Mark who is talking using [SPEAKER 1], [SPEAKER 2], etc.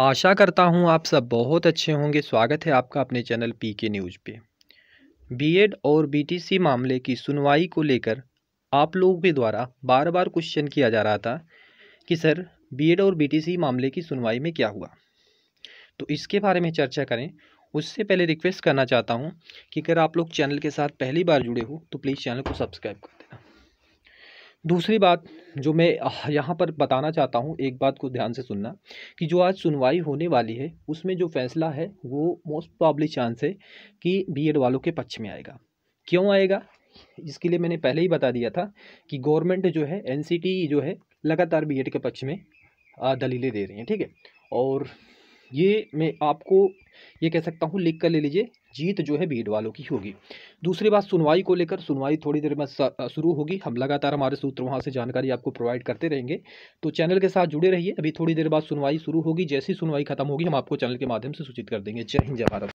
[SPEAKER 1] आशा करता हूँ आप सब बहुत अच्छे होंगे स्वागत है आपका अपने चैनल पी के न्यूज़ पे बीएड और बीटीसी मामले की सुनवाई को लेकर आप लोग के द्वारा बार बार क्वेश्चन किया जा रहा था कि सर बीएड और बीटीसी मामले की सुनवाई में क्या हुआ तो इसके बारे में चर्चा करें उससे पहले रिक्वेस्ट करना चाहता हूँ कि अगर आप लोग चैनल के साथ पहली बार जुड़े हो तो प्लीज़ चैनल को सब्सक्राइब कर दूसरी बात जो मैं यहाँ पर बताना चाहता हूँ एक बात को ध्यान से सुनना कि जो आज सुनवाई होने वाली है उसमें जो फैसला है वो मोस्ट प्रॉब्ली चांस है कि बीएड वालों के पक्ष में आएगा क्यों आएगा इसके लिए मैंने पहले ही बता दिया था कि गवर्नमेंट जो है एन जो है लगातार बी के पक्ष में दलीलें दे रही हैं ठीक है और ये मैं आपको ये कह सकता हूँ लिख कर ले लीजिए जीत जो है भीड़ वालों की होगी दूसरी बात सुनवाई को लेकर सुनवाई थोड़ी देर में शुरू होगी हम लगातार हमारे सूत्र वहाँ से जानकारी आपको प्रोवाइड करते रहेंगे तो चैनल के साथ जुड़े रहिए अभी थोड़ी देर बाद सुनवाई शुरू होगी जैसी सुनवाई खत्म होगी हम आपको चैनल के माध्यम से सूचित कर देंगे जय हिंद जय भारत